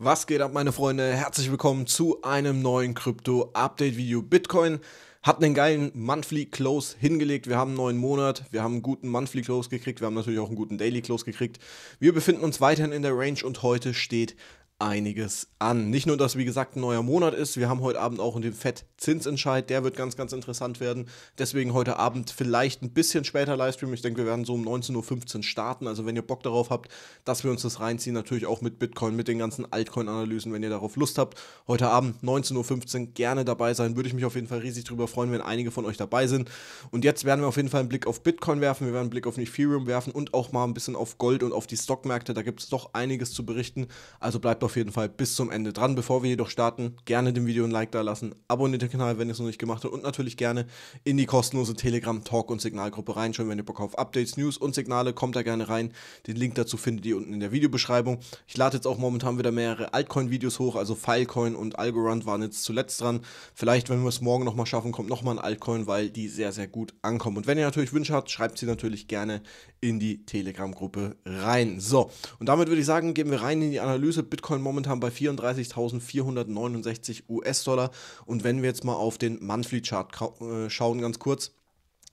Was geht ab, meine Freunde? Herzlich willkommen zu einem neuen Krypto-Update-Video. Bitcoin hat einen geilen Monthly Close hingelegt. Wir haben einen neuen Monat, wir haben einen guten Monthly Close gekriegt, wir haben natürlich auch einen guten Daily Close gekriegt. Wir befinden uns weiterhin in der Range und heute steht einiges an. Nicht nur, dass wie gesagt ein neuer Monat ist, wir haben heute Abend auch den FED-Zinsentscheid, der wird ganz, ganz interessant werden. Deswegen heute Abend vielleicht ein bisschen später Livestream. Ich denke, wir werden so um 19.15 Uhr starten. Also wenn ihr Bock darauf habt, dass wir uns das reinziehen, natürlich auch mit Bitcoin, mit den ganzen Altcoin-Analysen, wenn ihr darauf Lust habt. Heute Abend 19.15 Uhr gerne dabei sein. Würde ich mich auf jeden Fall riesig drüber freuen, wenn einige von euch dabei sind. Und jetzt werden wir auf jeden Fall einen Blick auf Bitcoin werfen, wir werden einen Blick auf Ethereum werfen und auch mal ein bisschen auf Gold und auf die Stockmärkte. Da gibt es doch einiges zu berichten. Also bleibt auf auf jeden Fall bis zum Ende dran. Bevor wir jedoch starten, gerne dem Video ein Like da lassen, abonniert den Kanal, wenn ihr es noch nicht gemacht habt und natürlich gerne in die kostenlose Telegram Talk und Signalgruppe reinschauen, wenn ihr Bock auf Updates, News und Signale, kommt da gerne rein. Den Link dazu findet ihr unten in der Videobeschreibung. Ich lade jetzt auch momentan wieder mehrere Altcoin Videos hoch, also Filecoin und Algorand waren jetzt zuletzt dran. Vielleicht wenn wir es morgen nochmal schaffen, kommt nochmal ein Altcoin, weil die sehr sehr gut ankommen. Und wenn ihr natürlich Wünsche habt, schreibt sie natürlich gerne in die Telegram Gruppe rein. So, und damit würde ich sagen, gehen wir rein in die Analyse Bitcoin momentan bei 34.469 US-Dollar. Und wenn wir jetzt mal auf den Monthly Chart äh, schauen, ganz kurz,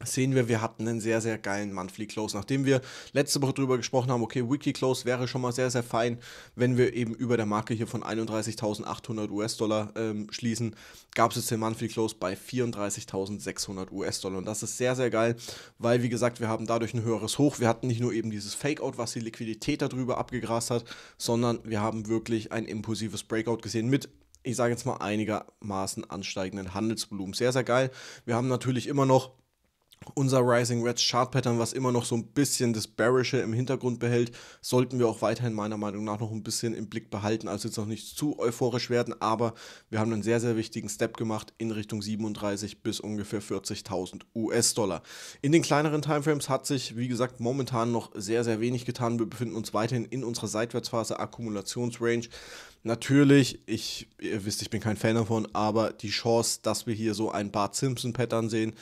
sehen wir, wir hatten einen sehr, sehr geilen Monthly Close. Nachdem wir letzte Woche darüber gesprochen haben, okay, Weekly Close wäre schon mal sehr, sehr fein, wenn wir eben über der Marke hier von 31.800 US-Dollar ähm, schließen, gab es jetzt den Monthly Close bei 34.600 US-Dollar. Und das ist sehr, sehr geil, weil, wie gesagt, wir haben dadurch ein höheres Hoch. Wir hatten nicht nur eben dieses Fakeout, was die Liquidität darüber abgegrast hat, sondern wir haben wirklich ein impulsives Breakout gesehen mit ich sage jetzt mal einigermaßen ansteigenden Handelsvolumen. Sehr, sehr geil. Wir haben natürlich immer noch unser Rising Reds Chart Pattern, was immer noch so ein bisschen das Bearische im Hintergrund behält, sollten wir auch weiterhin meiner Meinung nach noch ein bisschen im Blick behalten. Also jetzt noch nicht zu euphorisch werden, aber wir haben einen sehr, sehr wichtigen Step gemacht in Richtung 37 bis ungefähr 40.000 US-Dollar. In den kleineren Timeframes hat sich, wie gesagt, momentan noch sehr, sehr wenig getan. Wir befinden uns weiterhin in unserer Seitwärtsphase Akkumulationsrange. Natürlich, ich, ihr wisst, ich bin kein Fan davon, aber die Chance, dass wir hier so ein Bart Simpson-Pattern sehen,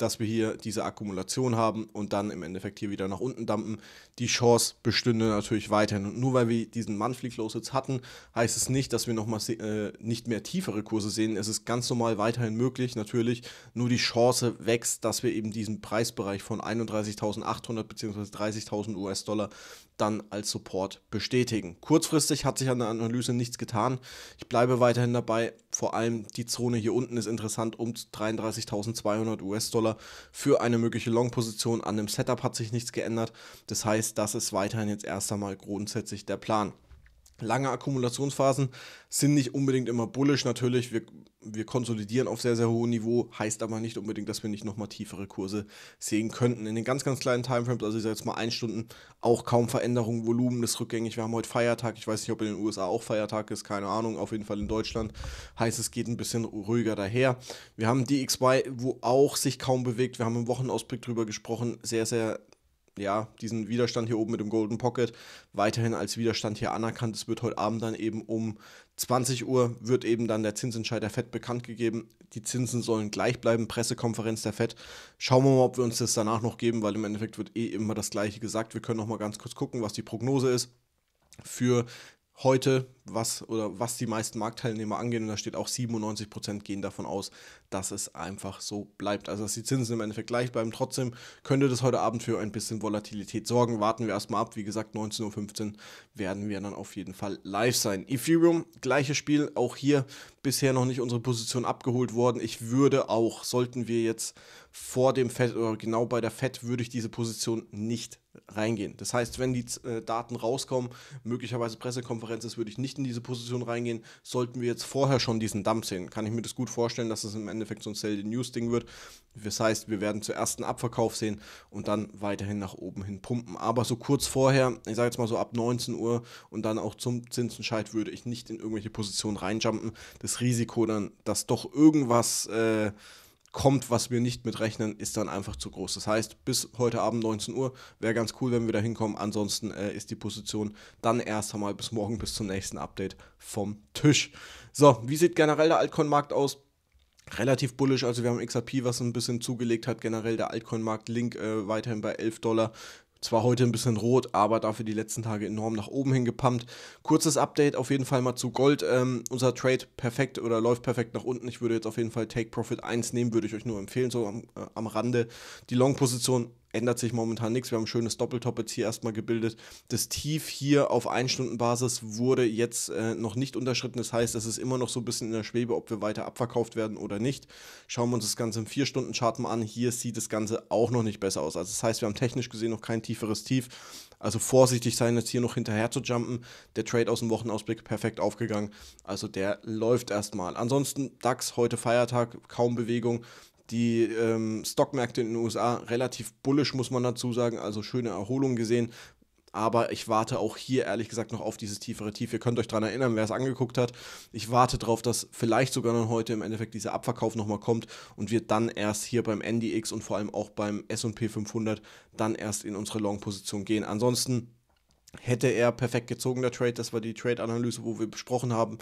dass wir hier diese Akkumulation haben und dann im Endeffekt hier wieder nach unten dampfen. Die Chance bestünde natürlich weiterhin. Und nur weil wir diesen Monthly Close jetzt hatten, heißt es nicht, dass wir nochmal äh, nicht mehr tiefere Kurse sehen. Es ist ganz normal weiterhin möglich, natürlich. Nur die Chance wächst, dass wir eben diesen Preisbereich von 31.800 bzw. 30.000 US-Dollar dann als Support bestätigen. Kurzfristig hat sich an der Analyse nichts getan. Ich bleibe weiterhin dabei. Vor allem die Zone hier unten ist interessant um 33.200 US-Dollar für eine mögliche Long-Position. An dem Setup hat sich nichts geändert. Das heißt, das ist weiterhin jetzt erst einmal grundsätzlich der Plan lange Akkumulationsphasen sind nicht unbedingt immer bullisch. Natürlich, wir, wir konsolidieren auf sehr, sehr hohem Niveau, heißt aber nicht unbedingt, dass wir nicht nochmal tiefere Kurse sehen könnten. In den ganz, ganz kleinen Timeframes, also ich sage jetzt mal ein Stunden, auch kaum Veränderung, Volumen ist rückgängig. Wir haben heute Feiertag, ich weiß nicht, ob in den USA auch Feiertag ist, keine Ahnung, auf jeden Fall in Deutschland heißt es geht ein bisschen ruhiger daher. Wir haben DXY, wo auch sich kaum bewegt, wir haben im Wochenausblick drüber gesprochen, sehr, sehr ja, diesen Widerstand hier oben mit dem Golden Pocket weiterhin als Widerstand hier anerkannt. Es wird heute Abend dann eben um 20 Uhr wird eben dann der Zinsentscheid der FED bekannt gegeben. Die Zinsen sollen gleich bleiben, Pressekonferenz der FED. Schauen wir mal, ob wir uns das danach noch geben, weil im Endeffekt wird eh immer das Gleiche gesagt. Wir können noch mal ganz kurz gucken, was die Prognose ist für heute was oder was die meisten Marktteilnehmer angehen. Und da steht auch 97 Prozent gehen davon aus, dass es einfach so bleibt. Also dass die Zinsen im Endeffekt gleich bleiben. Trotzdem könnte das heute Abend für ein bisschen Volatilität sorgen. Warten wir erstmal ab. Wie gesagt, 19.15 Uhr werden wir dann auf jeden Fall live sein. Ethereum, gleiches Spiel. Auch hier bisher noch nicht unsere Position abgeholt worden. Ich würde auch, sollten wir jetzt vor dem FED oder genau bei der FED, würde ich diese Position nicht reingehen. Das heißt, wenn die äh, Daten rauskommen, möglicherweise Pressekonferenz ist, würde ich nicht in diese Position reingehen, sollten wir jetzt vorher schon diesen Dump sehen. Kann ich mir das gut vorstellen, dass es im Endeffekt so ein Sell-the-News-Ding wird. Das heißt, wir werden zuerst einen Abverkauf sehen und dann weiterhin nach oben hin pumpen. Aber so kurz vorher, ich sage jetzt mal so ab 19 Uhr und dann auch zum Zinsenscheid, würde ich nicht in irgendwelche Positionen reinjumpen. Das Risiko dann, dass doch irgendwas... Äh, kommt, was wir nicht mitrechnen, ist dann einfach zu groß. Das heißt, bis heute Abend 19 Uhr wäre ganz cool, wenn wir da hinkommen. Ansonsten äh, ist die Position dann erst einmal bis morgen, bis zum nächsten Update vom Tisch. So, wie sieht generell der Altcoin-Markt aus? relativ bullisch. Also wir haben XRP, was ein bisschen zugelegt hat, generell der Altcoin-Markt, Link äh, weiterhin bei 11 Dollar, zwar heute ein bisschen rot, aber dafür die letzten Tage enorm nach oben hin gepumpt. Kurzes Update auf jeden Fall mal zu Gold. Ähm, unser Trade perfekt oder läuft perfekt nach unten. Ich würde jetzt auf jeden Fall Take Profit 1 nehmen, würde ich euch nur empfehlen, so am, äh, am Rande. Die Long-Position ändert sich momentan nichts. Wir haben ein schönes Doppeltop jetzt hier erstmal gebildet. Das Tief hier auf 1-Stunden-Basis wurde jetzt äh, noch nicht unterschritten. Das heißt, es ist immer noch so ein bisschen in der Schwebe, ob wir weiter abverkauft werden oder nicht. Schauen wir uns das Ganze im 4-Stunden-Chart mal an. Hier sieht das Ganze auch noch nicht besser aus. Also das heißt, wir haben technisch gesehen noch kein tieferes Tief. Also vorsichtig sein, jetzt hier noch hinterher zu jumpen. Der Trade aus dem Wochenausblick perfekt aufgegangen. Also der läuft erstmal. Ansonsten DAX heute Feiertag, kaum Bewegung die ähm, Stockmärkte in den USA relativ bullisch, muss man dazu sagen. Also schöne Erholung gesehen. Aber ich warte auch hier ehrlich gesagt noch auf dieses tiefere Tief. Ihr könnt euch daran erinnern, wer es angeguckt hat. Ich warte darauf, dass vielleicht sogar noch heute im Endeffekt dieser Abverkauf nochmal kommt und wir dann erst hier beim NDX und vor allem auch beim SP 500 dann erst in unsere Long-Position gehen. Ansonsten hätte er perfekt gezogen, der Trade. Das war die Trade-Analyse, wo wir besprochen haben,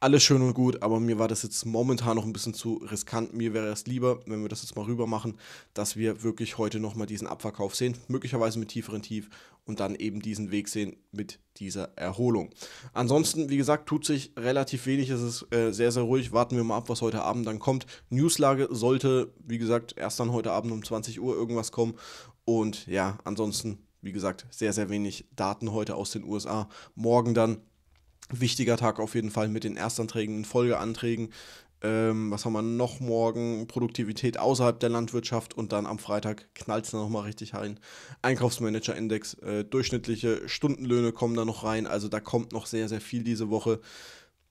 alles schön und gut, aber mir war das jetzt momentan noch ein bisschen zu riskant. Mir wäre es lieber, wenn wir das jetzt mal rüber machen, dass wir wirklich heute nochmal diesen Abverkauf sehen, möglicherweise mit tieferen Tief und dann eben diesen Weg sehen mit dieser Erholung. Ansonsten, wie gesagt, tut sich relativ wenig, es ist äh, sehr, sehr ruhig. Warten wir mal ab, was heute Abend dann kommt. Newslage sollte, wie gesagt, erst dann heute Abend um 20 Uhr irgendwas kommen. Und ja, ansonsten, wie gesagt, sehr, sehr wenig Daten heute aus den USA. Morgen dann wichtiger Tag auf jeden Fall mit den Erstanträgen, den Folgeanträgen. Ähm, was haben wir noch morgen? Produktivität außerhalb der Landwirtschaft und dann am Freitag knallt es dann nochmal richtig rein. Einkaufsmanager-Index, äh, durchschnittliche Stundenlöhne kommen da noch rein. Also da kommt noch sehr, sehr viel diese Woche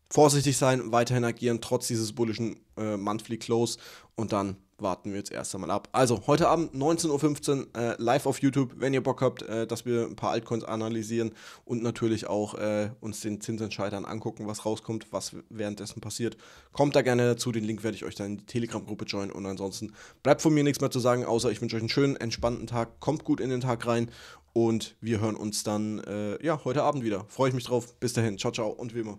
vorsichtig sein, weiterhin agieren, trotz dieses bullischen äh, Monthly Close. Und dann warten wir jetzt erst einmal ab. Also, heute Abend 19.15 Uhr äh, live auf YouTube, wenn ihr Bock habt, äh, dass wir ein paar Altcoins analysieren und natürlich auch äh, uns den Zinsentscheidern angucken, was rauskommt, was währenddessen passiert. Kommt da gerne dazu, den Link werde ich euch dann in die Telegram-Gruppe joinen und ansonsten bleibt von mir nichts mehr zu sagen, außer ich wünsche euch einen schönen, entspannten Tag, kommt gut in den Tag rein und wir hören uns dann äh, ja, heute Abend wieder. Freue ich mich drauf. Bis dahin, ciao, ciao und wie immer.